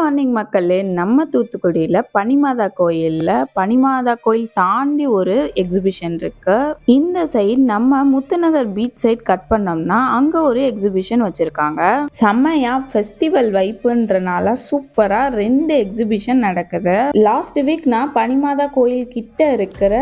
morning மக்களே நம்ம தூத்துக்குடியில் பனிமாதா கோயிலில் பனிமாதா கோயில் தாண்டி ஒரு எக்ஸிபிஷன் இருக்கு இந்த சைடு நம்ம முத்துநகர் பீச் சைட் கட் பண்ணோம்னா அங்கே ஒரு எக்ஸிபிஷன் வச்சுருக்காங்க செம்மையா ஃபெஸ்டிவல் வைப்புன்றனால சூப்பராக ரெண்டு எக்ஸிபிஷன் நடக்குது லாஸ்ட் வீக் நான் பனிமாதா கோயில் கிட்ட இருக்கிற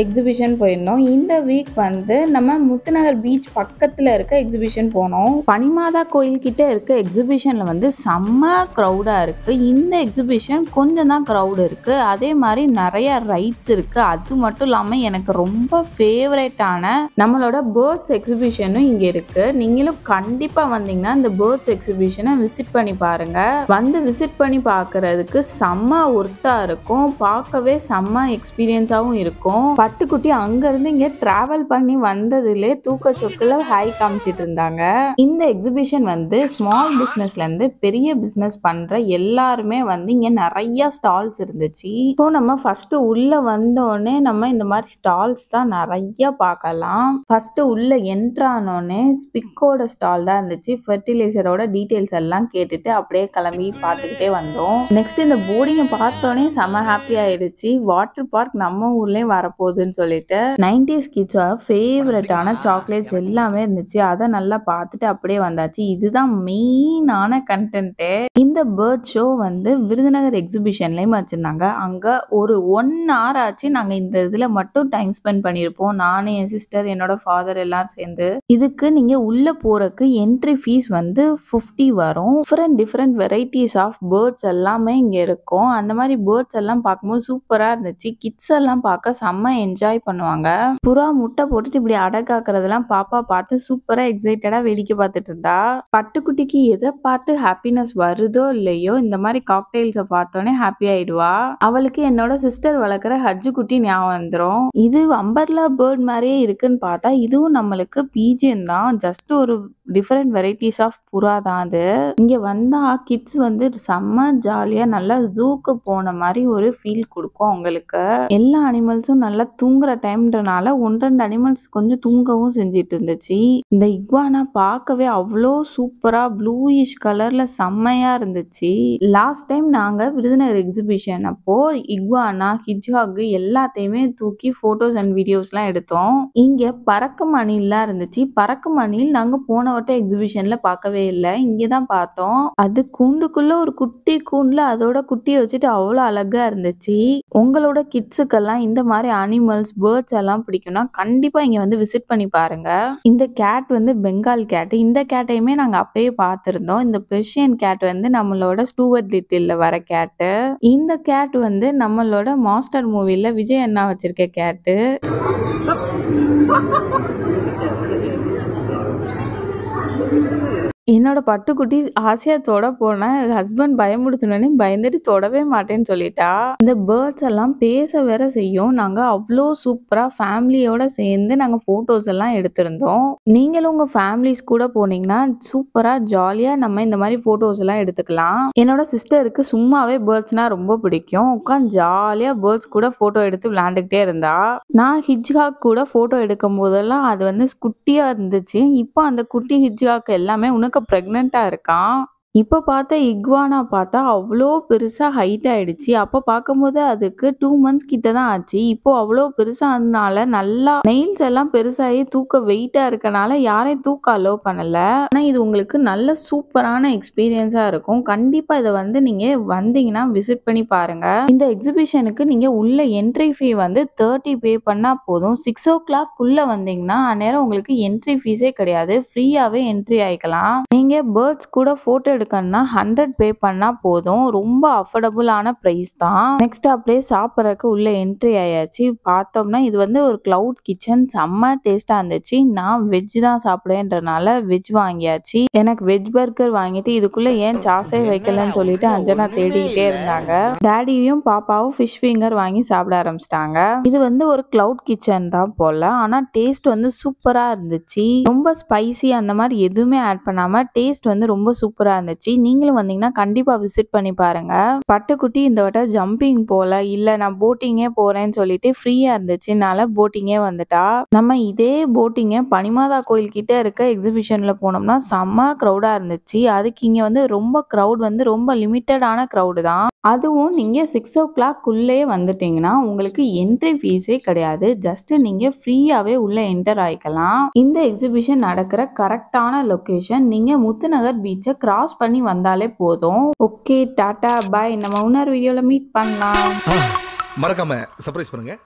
எக்ஸிபிஷன் போயிருந்தோம் இந்த வீக் வந்து நம்ம முத்துநகர் பீச் பக்கத்தில் இருக்க எக்ஸிபிஷன் போனோம் பனிமாதா கிட்டே இருக்க எக்ஸிபிஷனில் வந்து செம்ம க்ரௌடாக இருக்குது இந்த எக்ஸிபிஷன் கொஞ்சம் தான் க்ரௌடு இருக்குது அதே மாதிரி நிறைய ரைட்ஸ் இருக்குது அது மட்டும் இல்லாமல் எனக்கு ரொம்ப ஃபேவரேட்டான நம்மளோட பேர்ட்ஸ் எக்ஸிபிஷனும் இங்கே இருக்குது நீங்களும் கண்டிப்பாக வந்தீங்கன்னா இந்த பேர்ட்ஸ் எக்ஸிபிஷனை விசிட் பண்ணி பாருங்கள் வந்து விசிட் பண்ணி பார்க்குறதுக்கு செம்ம ஒர்த்தாக இருக்கும் பார்க்கவே செம்ம எக்ஸ்பீரியன்ஸாகவும் இருக்கும் பட்டுக்குட்டி அங்கேருந்து இங்கே ட்ராவல் பண்ணி வந்ததுலே தூக்க சொக்கில் ஹை காமிச்சிட்டு இருந்தாங்க இந்த எக்ஸிபிஷன் வந்து ஸ்மால் பிஸ்னஸ்லேருந்து பெரிய பிஸ்னஸ் பண்ணுற எல்லாருமே வந்து இங்கே நிறையா ஸ்டால்ஸ் இருந்துச்சு ஸோ நம்ம ஃபர்ஸ்ட் உள்ளே வந்தோடனே நம்ம இந்த மாதிரி ஸ்டால்ஸ் தான் நிறையா பார்க்கலாம் ஃபர்ஸ்ட் உள்ளே என்ட்ரானோடனே ஸ்பிக்கோட ஸ்டால் தான் இருந்துச்சு ஃபெர்டிலைசரோட டீட்டெயில்ஸ் எல்லாம் கேட்டுட்டு அப்படியே கிளம்பி பார்த்துக்கிட்டே வந்தோம் நெக்ஸ்ட் இந்த போர்டிங்கை பார்த்தோன்னே செம்ம ஹாப்பி ஆயிடுச்சு வாட்டர் பார்க் நம்ம ஊர்லேயும் வரப்போகுது போகுதுன்னு சொல்லிட்டு நைன்டிஸ் கிட்ஸோட ஃபேவரட்டான சாக்லேட்ஸ் எல்லாமே இருந்துச்சு அதை நல்லா பார்த்துட்டு அப்படியே வந்தாச்சு இதுதான் மெயினான கண்டென்ட்டு இந்த பேர்ட் ஷோ வந்து விருதுநகர் எக்ஸிபிஷன்லேயும் வச்சுருந்தாங்க அங்கே ஒரு ஒன் ஹவர் ஆச்சு நாங்கள் இந்த இதில் மட்டும் டைம் ஸ்பெண்ட் பண்ணியிருப்போம் நான் என் சிஸ்டர் என்னோட ஃபாதர் எல்லாம் சேர்ந்து இதுக்கு நீங்கள் உள்ளே போகிறக்கு என்ட்ரி ஃபீஸ் வந்து ஃபிஃப்டி வரும் different different varieties of birds எல்லாமே இங்கே இருக்கும் அந்த மாதிரி பேர்ட்ஸ் எல்லாம் பார்க்கும்போது சூப்பராக இருந்துச்சு கிட்ஸ் எல்லாம் பார்க்க செம்ம என்ஜாய் பண்ணுவாங்க புறா முட்டை போட்டுட்டு இப்படி அடக்காக்குறதெல்லாம் பாப்பா பார்த்து சூப்பராக எக்ஸைட்டடாக வேடிக்கை பார்த்துட்டு இருந்தா பட்டுக்குட்டிக்கு எதை பார்த்து ஹாப்பினஸ் வருதோ இல்லையோ இந்த மாதிரி காக்டெயில்ஸை பார்த்தோன்னே ஹாப்பி ஆயிடுவா அவளுக்கு என்னோட சிஸ்டர் வளர்க்குற ஹஜ்ஜு குட்டி ஞாபகம் வந்துடும் இது அம்பர்லா பேர்ட் மாதிரியே இருக்குன்னு பார்த்தா இதுவும் நம்மளுக்கு பீஜியம் தான் ஜஸ்ட் ஒரு டிஃப்ரெண்ட் வெரைட்டிஸ் ஆஃப் புறா தான் அது இங்கே வந்தால் கிட்ஸ் வந்து செம்ம ஜாலியாக நல்லா ஜூக்கு போன மாதிரி ஒரு ஃபீல் கொடுக்கும் அவங்களுக்கு எல்லா அனிமல்ஸும் நல்லா தூங்குற டைம்ன்றனால ஒன்று ரெண்டு அனிமல்ஸ் கொஞ்சம் தூங்கவும் செஞ்சிட்டு இருந்துச்சு இந்த இக்வானா பார்க்கவே அவ்வளோ சூப்பராக ப்ளூயிஷ் கலரில் செம்மையாக இருந்துச்சு லாஸ்ட் டைம் நாங்கள் விருதுநகர் எக்ஸிபிஷன் அப்போது இக்வானா ஹிஜ்ஹாக் எல்லாத்தையுமே தூக்கி ஃபோட்டோஸ் அண்ட் வீடியோஸ்லாம் எடுத்தோம் இங்கே பறக்கும் அணிலெலாம் இருந்துச்சு பறக்கும் அணில் நாங்கள் போன வட்டம் எக்ஸிபிஷனில் பார்க்கவே இல்லை இங்கே தான் பார்த்தோம் அது கூண்டுக்குள்ளே ஒரு குட்டி கூண்டில் அதோட குட்டியை வச்சுட்டு அவ்வளோ அழகாக இருந்துச்சு உங்களோட கிட்ஸுக்கெல்லாம் இந்த மாதிரி அனிமல் அனிமல்ஸ் பேர்ட்ஸ் எல்லாம் பிடிக்கும்னா கண்டிப்பாக இங்கே வந்து விசிட் பண்ணி பாருங்கள் இந்த கேட் வந்து பெங்கால் கேட் இந்த கேட்டையுமே நாங்கள் அப்பயே பார்த்துருந்தோம் இந்த பெர்ஷியன் கேட் வந்து நம்மளோட ஸ்டூவர்ட் லிட்டில் வர கேட்டு இந்த கேட் வந்து நம்மளோட மாஸ்டர் மூவியில் விஜய் அண்ணா வச்சிருக்க கேட்டு என்னோட பட்டுக்குட்டி ஆசையா தொட போனேன் ஹஸ்பண்ட் பயமுடுத்தினோடனே பயந்துட்டு தொடவே மாட்டேன்னு சொல்லிட்டா இந்த பேர்ட்ஸ் எல்லாம் பேச வேற செய்யும் நாங்கள் அவ்வளோ சூப்பராக ஃபேமிலியோட சேர்ந்து நாங்கள் ஃபோட்டோஸ் எல்லாம் எடுத்திருந்தோம் நீங்களும் உங்கள் ஃபேமிலிஸ் கூட போனீங்கன்னா சூப்பராக ஜாலியாக நம்ம இந்த மாதிரி ஃபோட்டோஸ் எல்லாம் எடுத்துக்கலாம் என்னோட சிஸ்டருக்கு சும்மாவே பேர்ட்ஸ்னா ரொம்ப பிடிக்கும் உட்காந்து ஜாலியாக பேர்ட்ஸ் கூட ஃபோட்டோ எடுத்து விளாண்டுக்கிட்டே இருந்தா நான் ஹிஜ்காக் கூட ஃபோட்டோ எடுக்கும் போதெல்லாம் அது வந்து குட்டியாக இருந்துச்சு இப்போ அந்த குட்டி ஹிஜ்காக் எல்லாமே பொண்ணுக்கு ப்ரெக்னெண்ட்டாக இருக்கான் இப்போ பார்த்த இக்வானா பார்த்தா அவ்வளோ பெருசாக ஹைட் ஆகிடுச்சு அப்போ பார்க்கும்போது அதுக்கு டூ மந்த்ஸ் கிட்ட தான் ஆச்சு இப்போது அவ்வளோ பெருசாக அதனால நல்லா நெயில்ஸ் எல்லாம் பெருசாகி தூக்க வெயிட்டாக இருக்கனால யாரையும் தூக்க அலோவ் பண்ணலை ஆனால் இது உங்களுக்கு நல்ல சூப்பரான எக்ஸ்பீரியன்ஸாக இருக்கும் கண்டிப்பாக இதை வந்து நீங்கள் வந்தீங்கன்னா விசிட் பண்ணி பாருங்கள் இந்த எக்ஸிபிஷனுக்கு நீங்கள் உள்ள என்ட்ரி ஃபீ வந்து தேர்ட்டி பே பண்ணால் போதும் சிக்ஸ் ஓ கிளாக் உள்ளே வந்தீங்கன்னா அந்நேரம் உங்களுக்கு என்ட்ரி ஃபீஸே கிடையாது ஃப்ரீயாகவே என்ட்ரி ஆகிக்கலாம் நீங்கள் பேர்ட்ஸ் கூட ஃபோட்டோ எடுக்கணும்னா ஹண்ட்ரட் பே பண்ணால் போதும் ரொம்ப அஃபோர்டபுளான ப்ரைஸ் தான் நெக்ஸ்ட் அப்படியே சாப்பிட்றதுக்கு உள்ளே என்ட்ரி ஆயாச்சு பார்த்தோம்னா இது வந்து ஒரு க்ளவுட் கிச்சன் செம்ம டேஸ்ட்டாக இருந்துச்சு நான் வெஜ் தான் சாப்பிடுவேன்றனால வெஜ் வாங்கியாச்சு எனக்கு வெஜ் பர்கர் வாங்கிட்டு இதுக்குள்ளே ஏன் சாஸே வைக்கலன்னு சொல்லிட்டு அஞ்சனா தேடிக்கிட்டே இருந்தாங்க டேடியும் பாப்பாவும் ஃபிஷ் ஃபிங்கர் வாங்கி சாப்பிட ஆரம்பிச்சிட்டாங்க இது வந்து ஒரு க்ளவுட் கிச்சன் தான் போல ஆனால் டேஸ்ட் வந்து சூப்பராக இருந்துச்சு ரொம்ப ஸ்பைசி அந்த மாதிரி எதுவுமே ஆட் பண்ணாமல் டேஸ்ட் வந்து ரொம்ப சூப்பராக இருந்துச்சு இருந்துச்சு நீங்களும் வந்தீங்கன்னா கண்டிப்பாக விசிட் பண்ணி பாருங்கள் பட்டுக்குட்டி இந்த வட்டம் ஜம்பிங் போல இல்லை நான் போட்டிங்கே போகிறேன்னு சொல்லிட்டு ஃப்ரீயாக இருந்துச்சுனால போட்டிங்கே வந்துட்டா நம்ம இதே போட்டிங்கை பனிமாதா கோயில் கிட்ட இருக்க எக்ஸிபிஷனில் போனோம்னா செம்ம க்ரௌடாக இருந்துச்சு அதுக்கு இங்கே வந்து ரொம்ப க்ரௌட் வந்து ரொம்ப லிமிட்டடான க்ரௌடு தான் அதுவும் நீங்கள் சிக்ஸ் ஓ கிளாக்குள்ளேயே வந்துட்டிங்கன்னா உங்களுக்கு என்ட்ரி ஃபீஸே கிடையாது ஜஸ்ட்டு நீங்கள் ஃப்ரீயாகவே உள்ளே என்டர் ஆகிக்கலாம் இந்த எக்ஸிபிஷன் நடக்கிற கரெக்டான லொக்கேஷன் நீங்கள் முத்துநகர் பீச்சை கிராஸ் பண்ணி வந்தாலே போதும் ஓகே டாட்டா பாய் நம்ம இன்னொரு வீடியோவில் மீட் பண்ணலாம் மறக்காம சர்ப்ரைஸ் பண்ணுங்கள்